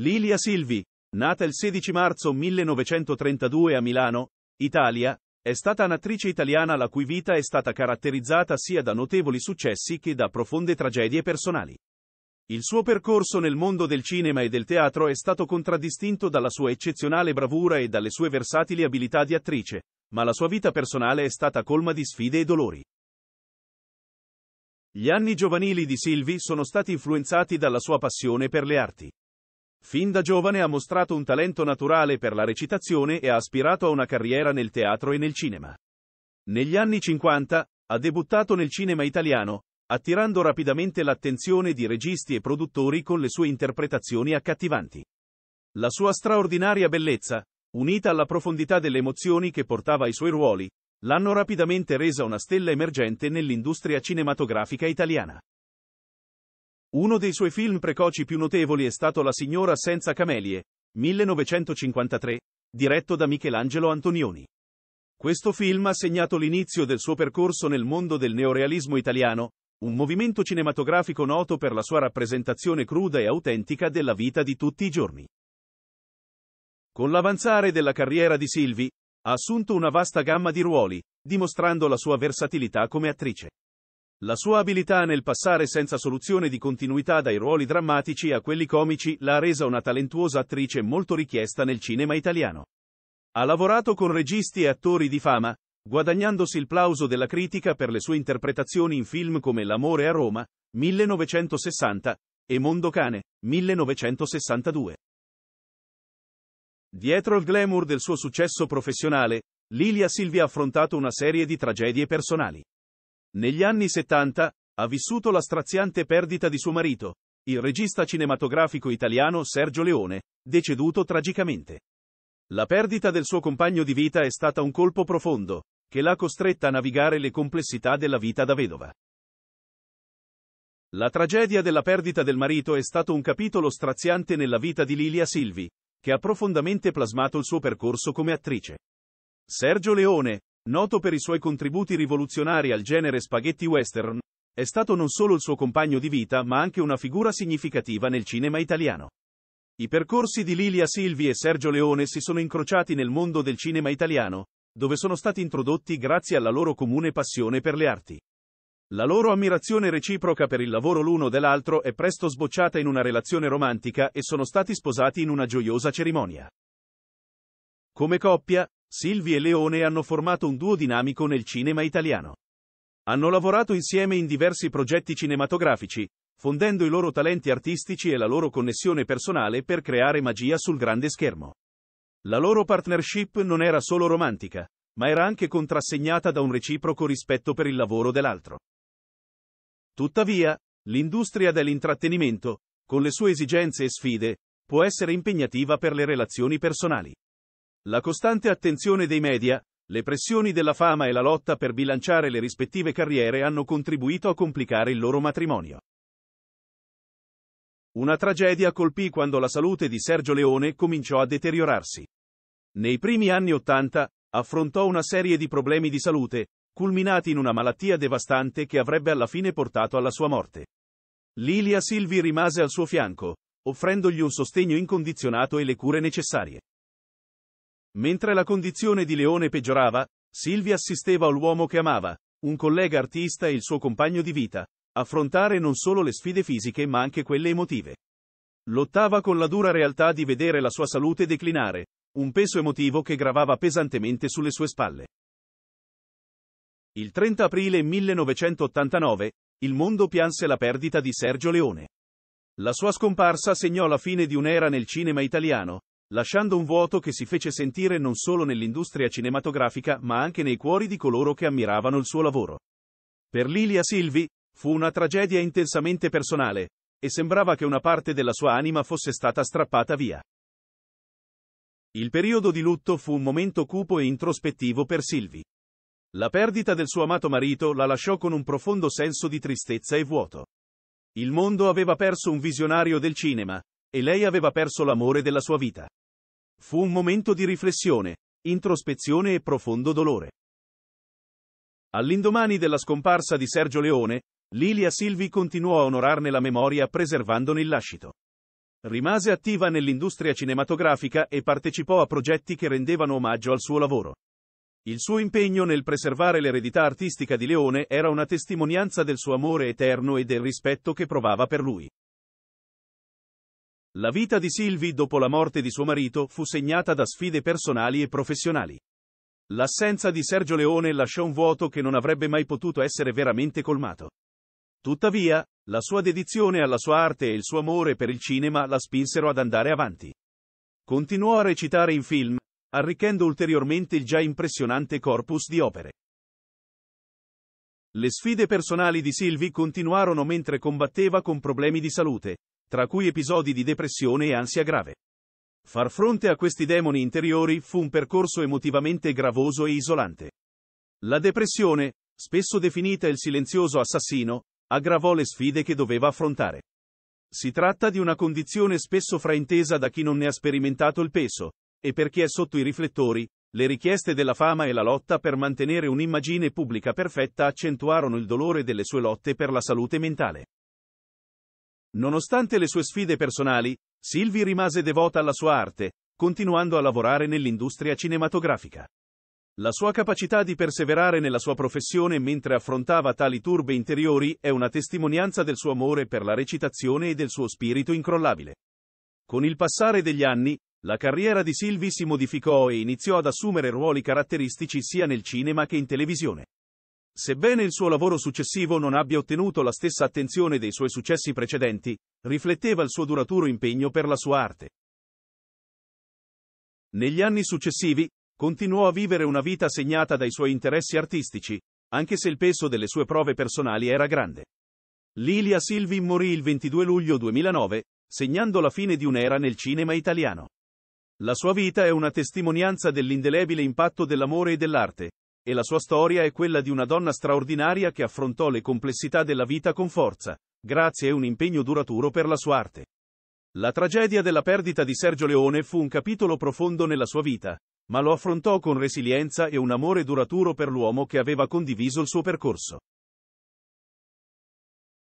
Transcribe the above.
Lilia Silvi, nata il 16 marzo 1932 a Milano, Italia, è stata un'attrice italiana la cui vita è stata caratterizzata sia da notevoli successi che da profonde tragedie personali. Il suo percorso nel mondo del cinema e del teatro è stato contraddistinto dalla sua eccezionale bravura e dalle sue versatili abilità di attrice, ma la sua vita personale è stata colma di sfide e dolori. Gli anni giovanili di Silvi sono stati influenzati dalla sua passione per le arti. Fin da giovane ha mostrato un talento naturale per la recitazione e ha aspirato a una carriera nel teatro e nel cinema. Negli anni 50, ha debuttato nel cinema italiano, attirando rapidamente l'attenzione di registi e produttori con le sue interpretazioni accattivanti. La sua straordinaria bellezza, unita alla profondità delle emozioni che portava ai suoi ruoli, l'hanno rapidamente resa una stella emergente nell'industria cinematografica italiana. Uno dei suoi film precoci più notevoli è stato La signora senza camelie, 1953, diretto da Michelangelo Antonioni. Questo film ha segnato l'inizio del suo percorso nel mondo del neorealismo italiano, un movimento cinematografico noto per la sua rappresentazione cruda e autentica della vita di tutti i giorni. Con l'avanzare della carriera di Silvi, ha assunto una vasta gamma di ruoli, dimostrando la sua versatilità come attrice. La sua abilità nel passare senza soluzione di continuità dai ruoli drammatici a quelli comici l'ha resa una talentuosa attrice molto richiesta nel cinema italiano. Ha lavorato con registi e attori di fama, guadagnandosi il plauso della critica per le sue interpretazioni in film come L'amore a Roma, 1960, e Mondo Cane, 1962. Dietro il glamour del suo successo professionale, Lilia Silvia ha affrontato una serie di tragedie personali. Negli anni 70, ha vissuto la straziante perdita di suo marito, il regista cinematografico italiano Sergio Leone, deceduto tragicamente. La perdita del suo compagno di vita è stata un colpo profondo, che l'ha costretta a navigare le complessità della vita da vedova. La tragedia della perdita del marito è stato un capitolo straziante nella vita di Lilia Silvi, che ha profondamente plasmato il suo percorso come attrice. Sergio Leone, Noto per i suoi contributi rivoluzionari al genere spaghetti western, è stato non solo il suo compagno di vita ma anche una figura significativa nel cinema italiano. I percorsi di Lilia Silvi e Sergio Leone si sono incrociati nel mondo del cinema italiano, dove sono stati introdotti grazie alla loro comune passione per le arti. La loro ammirazione reciproca per il lavoro l'uno dell'altro è presto sbocciata in una relazione romantica e sono stati sposati in una gioiosa cerimonia. Come coppia, Silvi e Leone hanno formato un duo dinamico nel cinema italiano. Hanno lavorato insieme in diversi progetti cinematografici, fondendo i loro talenti artistici e la loro connessione personale per creare magia sul grande schermo. La loro partnership non era solo romantica, ma era anche contrassegnata da un reciproco rispetto per il lavoro dell'altro. Tuttavia, l'industria dell'intrattenimento, con le sue esigenze e sfide, può essere impegnativa per le relazioni personali. La costante attenzione dei media, le pressioni della fama e la lotta per bilanciare le rispettive carriere hanno contribuito a complicare il loro matrimonio. Una tragedia colpì quando la salute di Sergio Leone cominciò a deteriorarsi. Nei primi anni Ottanta, affrontò una serie di problemi di salute, culminati in una malattia devastante che avrebbe alla fine portato alla sua morte. Lilia Silvi rimase al suo fianco, offrendogli un sostegno incondizionato e le cure necessarie. Mentre la condizione di Leone peggiorava, Silvia assisteva all'uomo che amava, un collega artista e il suo compagno di vita, affrontare non solo le sfide fisiche ma anche quelle emotive. Lottava con la dura realtà di vedere la sua salute declinare, un peso emotivo che gravava pesantemente sulle sue spalle. Il 30 aprile 1989, il mondo pianse la perdita di Sergio Leone. La sua scomparsa segnò la fine di un'era nel cinema italiano, lasciando un vuoto che si fece sentire non solo nell'industria cinematografica ma anche nei cuori di coloro che ammiravano il suo lavoro. Per Lilia Silvi, fu una tragedia intensamente personale, e sembrava che una parte della sua anima fosse stata strappata via. Il periodo di lutto fu un momento cupo e introspettivo per Silvi. La perdita del suo amato marito la lasciò con un profondo senso di tristezza e vuoto. Il mondo aveva perso un visionario del cinema, e lei aveva perso l'amore della sua vita. Fu un momento di riflessione, introspezione e profondo dolore. All'indomani della scomparsa di Sergio Leone, Lilia Silvi continuò a onorarne la memoria preservandone il lascito. Rimase attiva nell'industria cinematografica e partecipò a progetti che rendevano omaggio al suo lavoro. Il suo impegno nel preservare l'eredità artistica di Leone era una testimonianza del suo amore eterno e del rispetto che provava per lui. La vita di Sylvie dopo la morte di suo marito fu segnata da sfide personali e professionali. L'assenza di Sergio Leone lasciò un vuoto che non avrebbe mai potuto essere veramente colmato. Tuttavia, la sua dedizione alla sua arte e il suo amore per il cinema la spinsero ad andare avanti. Continuò a recitare in film, arricchendo ulteriormente il già impressionante corpus di opere. Le sfide personali di Sylvie continuarono mentre combatteva con problemi di salute, tra cui episodi di depressione e ansia grave. Far fronte a questi demoni interiori fu un percorso emotivamente gravoso e isolante. La depressione, spesso definita il silenzioso assassino, aggravò le sfide che doveva affrontare. Si tratta di una condizione spesso fraintesa da chi non ne ha sperimentato il peso, e per chi è sotto i riflettori, le richieste della fama e la lotta per mantenere un'immagine pubblica perfetta accentuarono il dolore delle sue lotte per la salute mentale. Nonostante le sue sfide personali, Sylvie rimase devota alla sua arte, continuando a lavorare nell'industria cinematografica. La sua capacità di perseverare nella sua professione mentre affrontava tali turbe interiori è una testimonianza del suo amore per la recitazione e del suo spirito incrollabile. Con il passare degli anni, la carriera di Sylvie si modificò e iniziò ad assumere ruoli caratteristici sia nel cinema che in televisione. Sebbene il suo lavoro successivo non abbia ottenuto la stessa attenzione dei suoi successi precedenti, rifletteva il suo duraturo impegno per la sua arte. Negli anni successivi, continuò a vivere una vita segnata dai suoi interessi artistici, anche se il peso delle sue prove personali era grande. Lilia Silvi morì il 22 luglio 2009, segnando la fine di un'era nel cinema italiano. La sua vita è una testimonianza dell'indelebile impatto dell'amore e dell'arte, e la sua storia è quella di una donna straordinaria che affrontò le complessità della vita con forza, grazie a un impegno duraturo per la sua arte. La tragedia della perdita di Sergio Leone fu un capitolo profondo nella sua vita, ma lo affrontò con resilienza e un amore duraturo per l'uomo che aveva condiviso il suo percorso.